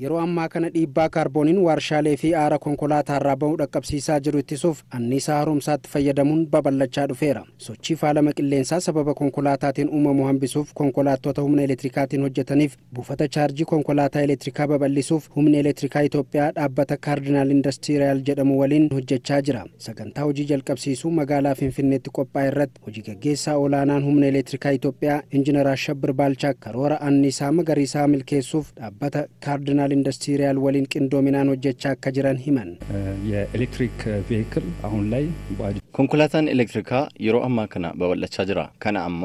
yeroo ammaa kana dhiibbaa kaarbooniin waarshaalee fi aara konkolaataa irraa ba'uu dhaqqabsiisaa jiru ittisuuf anniisaa haaromsaatti fayyadamuun babal'achaa dhufeera. Sochii faalama qilleensaa sababa konkolaataatiin uumamu hambisuuf konkolaattota humna elektirikaatiin hojjetaniif buufata chaarjii konkolaataa elektirikaa babal'isuuf humni elektirikaa Itoophiyaa dhaabbata kaardinaal indastiriyaal jedhamu waliin hojjechaa jira. Sagantaa hojii jalqabsiisuu magaalaa Finfinneetti qophaa'e irratti hojii gaggeessaa olaanaan humna elektirikaa Itoophiyaa Injiinar Ashabbir Baalchaa karoora anniisaa magariisaa milkeessuuf dhaabbata kaardinaal ናሽናል ኢንዱስትሪያል ወሊን ቅንዶሚናን ሆጀቻ ከጅረን ሂመን የኤሌክትሪክ ቬክል አሁን ላይ ኮንኩላታን ኤሌክትሪካ የሮ አማ ከና በበለቻ ጅራ ከነ አሞ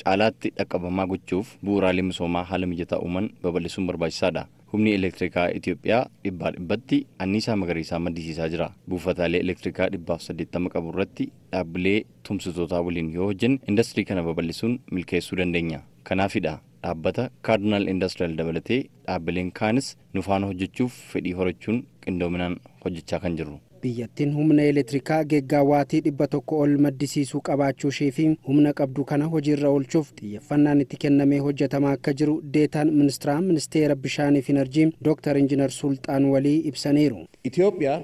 ጫላት ጠቀበማ ጉቹፍ ቡራሊ ምሶማ ሀለምየታ ኡመን በበልሱም በርባጅሳዳ ሁምኒ ኤሌክትሪካ ኢትዮጵያ ዲባ ዲበቲ አኒሳ መገሪሳ መዲሲሳ ጅራ ቡፈታሌ ኤሌክትሪካ ዲባፍ ሰዴት ተመቀቡ ረቲ ቱምስቶታ ውሊን ዮሆጅን ኢንዱስትሪ ከነ በበልሱን ምልኬሱ ደንደኛ ከናፊዳ dhaabbata kaardinaal indastiraal dabalatee dhaabbileen kaanis nufaan hojjechuuf fedhii horachuun qindoominaan hojjechaa kan jiru. biyyattiin humna elektirikaa geeggaawaatii dhibba tokko ol maddisiisuu qabaachuu ishee fi humna qabdu kana hojiirra oolchuuf xiyyeeffannaan itti kennamee hojjetamaa akka jiru deetaan ministiraa ministeera bishaanii fi enerjii dooktar ኢንጂነር ሱልጣን walii ibsaniiru. Itoophiyaa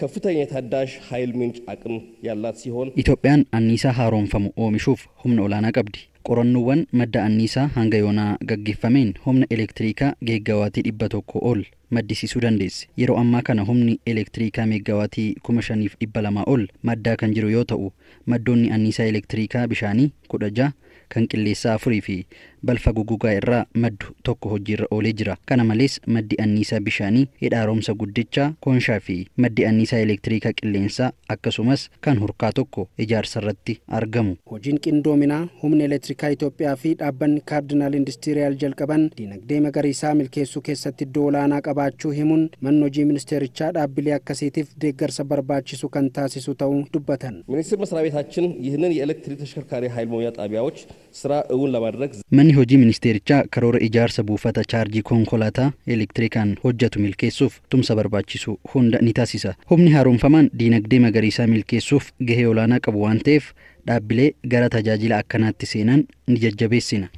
ከፍተኛ የታዳሽ ኃይል ምንጭ አቅም ያላት ሲሆን ኢትዮጵያን አኒሳ haaromfamu oomishuuf humna olaanaa qabdi. qorannoowwan madda anniisaa hanga yoonaa gaggeeffameen humna elektiriikaa geeggawaatii dhibba tokko ol maddisiisuu dandeesse. Yeroo ammaa kana humni elektiriikaa meeggawaatii kuma shaniif dhibba lamaa ol maddaa kan jiru yoo ta'u maddoonni anniisaa elektiriikaa bishaanii kudha ja'a kan qilleensaa afurii fi balfa gugugaa irraa maddu tokko hojiirra oolee jira. Kana malees maddi anniisaa bishaanii, hidha guddichaa, koonshaa fi maddi anniisaa elektiriika qilleensaa akkasumas kan hurkaa tokko ijaarsa irratti argamu. Hojiin qindoominaa humna elektiriikaa Itoophiyaa fi dhaabbanni kaardinaal indistiriyaal jalqaban dinagdee magariisaa milkeessuu keessatti iddoo olaanaa qabaachuu himuun manni hojii ministeerichaa dhaabbilee akkasiitiif deeggarsa barbaachisu kan taasisu ta'uu dubbatan። ሚኒስቴር መስሪያ ቤታችን ይህንን የኤሌክትሪክ tashkarkaarii ኃይል መሙያ ጣቢያዎች ስራ እውን ለማድረግ Qaamni hojii ministeerichaa karoora ijaarsa buufata chaarjii konkolaataa elektirikaan hojjetu milkeessuuf tumsa barbaachisu hunda ni taasisa. Humni haaromfamaan diinagdee magariisaa milkeessuuf gahee olaanaa qabu waan ta'eef dhaabbilee gara tajaajila akkanaatti seenan ni jajjabeessina.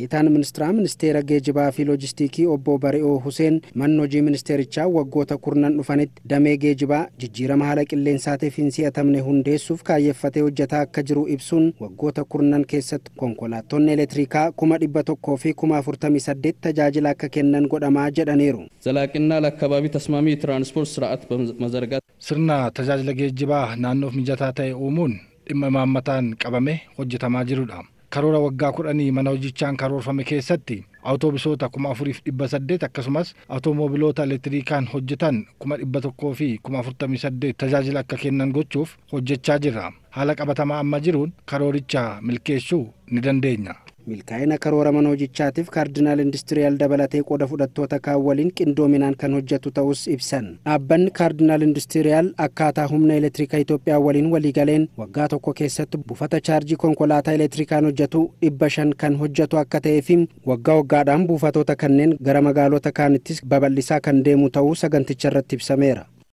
ዴታን ሚኒስትራ ሚኒስቴረ ጌጅባ ፊ ሎጂስቲኪ ኦቦ በሪኦ ሁሴን መኖጂ ሚኒስቴርቻ ወጎተ ኩርነን ዱፈኒት ደሜ ጌጅባ ጅጅረ መሃለ ቅሌንሳቴ ፊንሲአተምኔ ሁንዴሱፍ ካየፈቴ ውጀታ አከጅሩ ኢብሱን ወጎተ ኩርነን ኬሰት ኮንኮላቶን ኤሌክትሪካ ኩመ ዲበ ቶኮ ፊ ኩመ አፉርተሚ ሰዴት ተጃጅል አከ ኬነን ጎደማ ጀደኔሩ ዘላቂና ለአካባቢ ተስማሚ የትራንስፖርት ስርዓት በመዘርጋት ስርና ተጃጅለ ጌጅባ ናኖፍ ሚጀታ ኡሙን ጥመማመታን ቀበሜ ሆጅተማ ጅሩዳም karoora waggaa kudhanii mana hojichaan karoorfame keessatti autoobisoota kuma afuriif dhibba saddeet akkasumas awutoomobiloota elektiriikaan hojjetan kuma dhibba tokkoo fi kuma afurtamii saddeet tajaajila akka kennan gochuuf hojjechaa jirra. Haala qabatamaa amma jiruun karooricha milkeessuu ni dandeenya. milkaa'ina karoora mana hojjechaatiif kaardinaal indistiriyaal dabalatee qoda fudhattoota kaawwaliin qindoominaan kan hojjetu ta'us ibsan dhaabbanni kaardinaal indistiriyaal akkaataa humna elektirikaa Itoophiyaa waliin waliigaleen waggaa tokko keessatti buufata chaarjii konkolaataa elektirikaan hojjetu dhibba shan kan hojjetu akka ta'ee fi waggaa waggaadhaan buufatoota kanneen gara magaalota kaanittis babal'isaa kan deemu ta'uu saganticha irratti ibsameera.